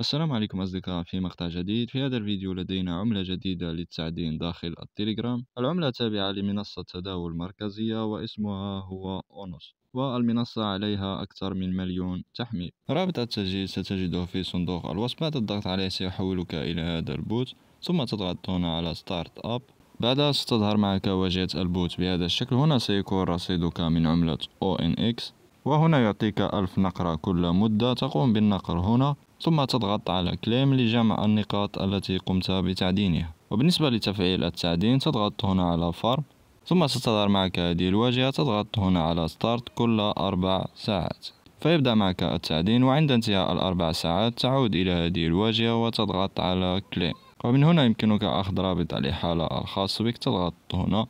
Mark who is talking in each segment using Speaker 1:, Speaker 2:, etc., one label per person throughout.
Speaker 1: السلام عليكم أصدقاء في مقطع جديد في هذا الفيديو لدينا عملة جديدة للتعدين داخل التليجرام العملة تابعة لمنصة تداول مركزية واسمها هو أونوس والمنصة عليها أكثر من مليون تحميل رابط التسجيل ستجده في صندوق الوصف بعد الضغط عليه سيحولك إلى هذا البوت ثم تضغط هنا على ستارت أب بعدها ستظهر معك واجهة البوت بهذا الشكل هنا سيكون رصيدك من عملة ONX وهنا يعطيك ألف نقرة كل مدة تقوم بالنقر هنا ثم تضغط على كليم لجمع النقاط التي قمت بتعدينها وبالنسبة لتفعيل التعدين تضغط هنا على فارم ثم ستظهر معك هذه الواجهة تضغط هنا على ستارت كل أربع ساعات فيبدأ معك التعدين وعند انتهاء الأربع ساعات تعود إلى هذه الواجهة وتضغط على كليم ومن هنا يمكنك أخذ رابط الإحالة الخاص بك تضغط هنا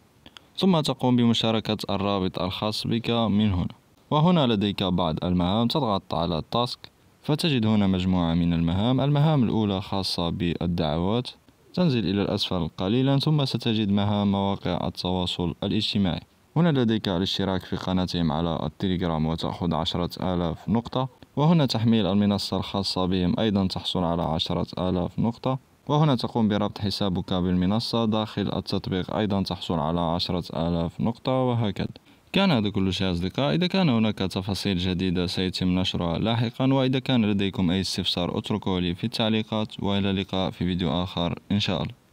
Speaker 1: ثم تقوم بمشاركة الرابط الخاص بك من هنا وهنا لديك بعض المهام تضغط على التاسك فتجد هنا مجموعة من المهام المهام الأولى خاصة بالدعوات تنزل إلى الأسفل قليلا ثم ستجد مهام مواقع التواصل الاجتماعي هنا لديك الاشتراك في قناتهم على التليجرام وتأخذ عشرة آلاف نقطة وهنا تحميل المنصة الخاصة بهم أيضا تحصل على عشرة آلاف نقطة وهنا تقوم بربط حسابك بالمنصة داخل التطبيق أيضا تحصل على عشرة آلاف نقطة وهكذا كان هذا كل شيء أصدقاء إذا كان هناك تفاصيل جديدة سيتم نشرها لاحقا وإذا كان لديكم أي استفسار اتركوه لي في التعليقات وإلى اللقاء في فيديو آخر إن شاء الله